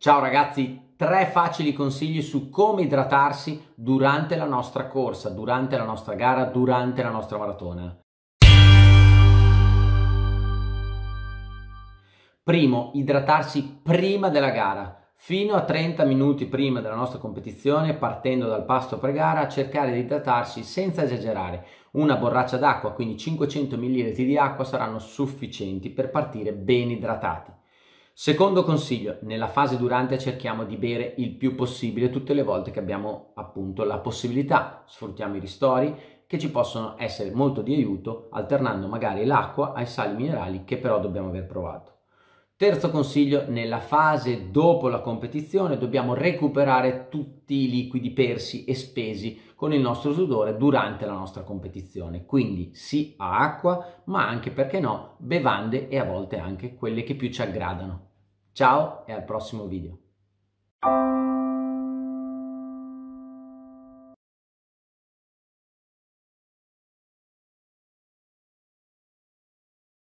Ciao ragazzi, tre facili consigli su come idratarsi durante la nostra corsa, durante la nostra gara, durante la nostra maratona. Primo, idratarsi prima della gara. Fino a 30 minuti prima della nostra competizione, partendo dal pasto pre-gara, cercare di idratarsi senza esagerare. Una borraccia d'acqua, quindi 500 ml di acqua, saranno sufficienti per partire ben idratati. Secondo consiglio, nella fase durante cerchiamo di bere il più possibile tutte le volte che abbiamo appunto la possibilità. Sfruttiamo i ristori che ci possono essere molto di aiuto alternando magari l'acqua ai sali minerali che però dobbiamo aver provato. Terzo consiglio, nella fase dopo la competizione dobbiamo recuperare tutti i liquidi persi e spesi con il nostro sudore durante la nostra competizione. Quindi sì a acqua, ma anche perché no, bevande e a volte anche quelle che più ci aggradano. Ciao e al prossimo video.